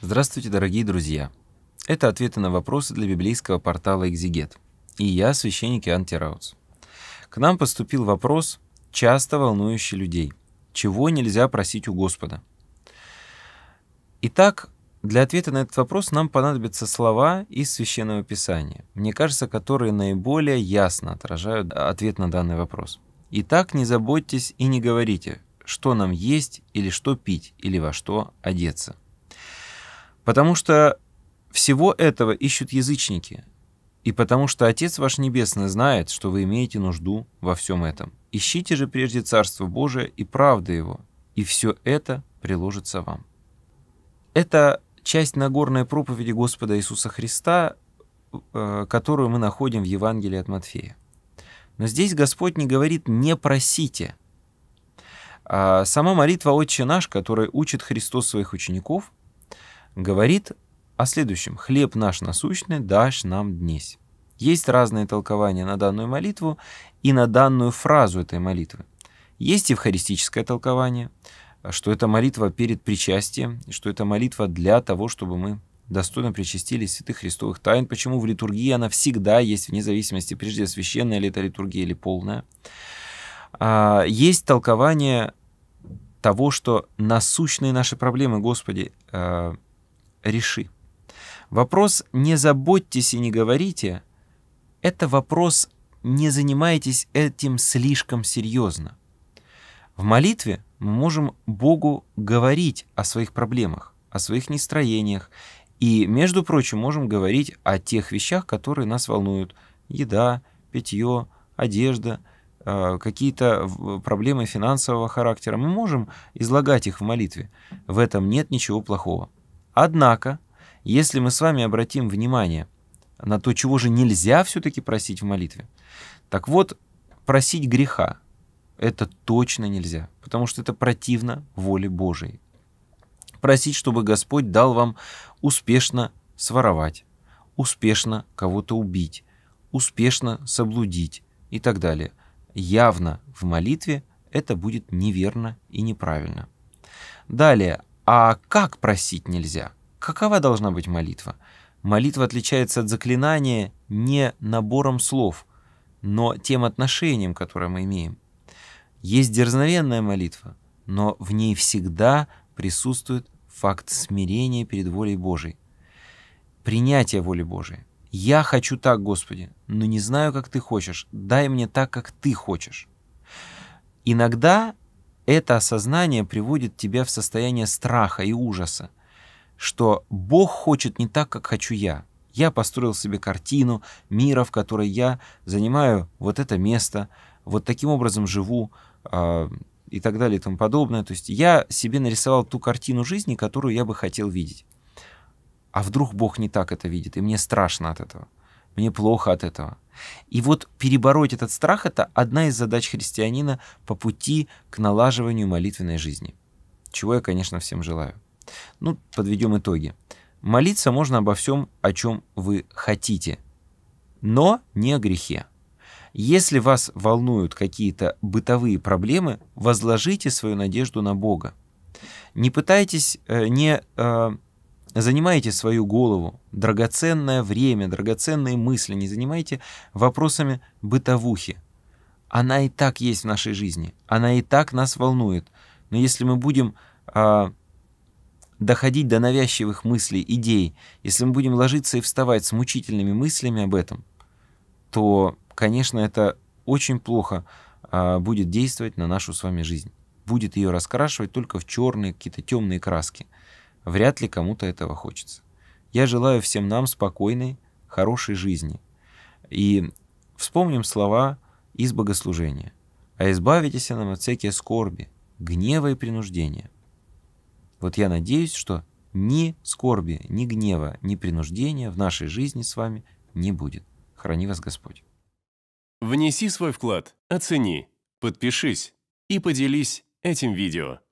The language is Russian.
Здравствуйте, дорогие друзья! Это ответы на вопросы для библейского портала «Экзигет». И я, священник Иоанн Тираус. К нам поступил вопрос, часто волнующий людей. Чего нельзя просить у Господа? Итак, для ответа на этот вопрос нам понадобятся слова из Священного Писания, мне кажется, которые наиболее ясно отражают ответ на данный вопрос. Итак, не заботьтесь и не говорите, что нам есть или что пить, или во что одеться – Потому что всего этого ищут язычники, и потому что Отец ваш Небесный знает, что вы имеете нужду во всем этом. Ищите же прежде Царство Божие и правды Его, и все это приложится вам. Это часть Нагорной проповеди Господа Иисуса Христа, э, которую мы находим в Евангелии от Матфея. Но здесь Господь не говорит «не просите». А сама молитва «Отче наш», которой учит Христос своих учеников, говорит о следующем. «Хлеб наш насущный дашь нам днесь». Есть разные толкования на данную молитву и на данную фразу этой молитвы. Есть евхаристическое толкование, что это молитва перед причастием, что это молитва для того, чтобы мы достойно причастились святых христовых тайн, почему в литургии она всегда есть, вне зависимости, прежде священная ли это литургия или полная. А, есть толкование того, что насущные наши проблемы, Господи, а, реши. Вопрос «не заботьтесь и не говорите» — это вопрос «не занимайтесь этим слишком серьезно». В молитве мы можем Богу говорить о своих проблемах, о своих нестроениях, и, между прочим, можем говорить о тех вещах, которые нас волнуют. Еда, питье, одежда, э, какие-то проблемы финансового характера. Мы можем излагать их в молитве. В этом нет ничего плохого. Однако, если мы с вами обратим внимание на то, чего же нельзя все-таки просить в молитве, так вот, просить греха — это точно нельзя, потому что это противно воле Божией. Просить, чтобы Господь дал вам успешно своровать, успешно кого-то убить, успешно соблудить и так далее. Явно в молитве это будет неверно и неправильно. Далее, а как просить нельзя? Какова должна быть молитва? Молитва отличается от заклинания не набором слов, но тем отношением, которое мы имеем. Есть дерзновенная молитва, но в ней всегда присутствует факт смирения перед волей Божией, принятие воли Божией. «Я хочу так, Господи, но не знаю, как Ты хочешь. Дай мне так, как Ты хочешь». Иногда это осознание приводит тебя в состояние страха и ужаса, что Бог хочет не так, как хочу я. Я построил себе картину мира, в которой я занимаю вот это место, вот таким образом живу э, и так далее и тому подобное. То есть я себе нарисовал ту картину жизни, которую я бы хотел видеть. А вдруг Бог не так это видит, и мне страшно от этого, мне плохо от этого. И вот перебороть этот страх – это одна из задач христианина по пути к налаживанию молитвенной жизни. Чего я, конечно, всем желаю. Ну, подведем итоги. Молиться можно обо всем, о чем вы хотите, но не о грехе. Если вас волнуют какие-то бытовые проблемы, возложите свою надежду на Бога. Не пытайтесь, э, не э, Занимайте свою голову, драгоценное время, драгоценные мысли, не занимайте вопросами бытовухи. Она и так есть в нашей жизни, она и так нас волнует. Но если мы будем а, доходить до навязчивых мыслей, идей, если мы будем ложиться и вставать с мучительными мыслями об этом, то, конечно, это очень плохо а, будет действовать на нашу с вами жизнь. Будет ее раскрашивать только в черные какие-то темные краски. Вряд ли кому-то этого хочется. Я желаю всем нам спокойной, хорошей жизни. И вспомним слова из богослужения. «А избавитесь нам от всякие скорби, гнева и принуждения». Вот я надеюсь, что ни скорби, ни гнева, ни принуждения в нашей жизни с вами не будет. Храни вас Господь. Внеси свой вклад, оцени, подпишись и поделись этим видео.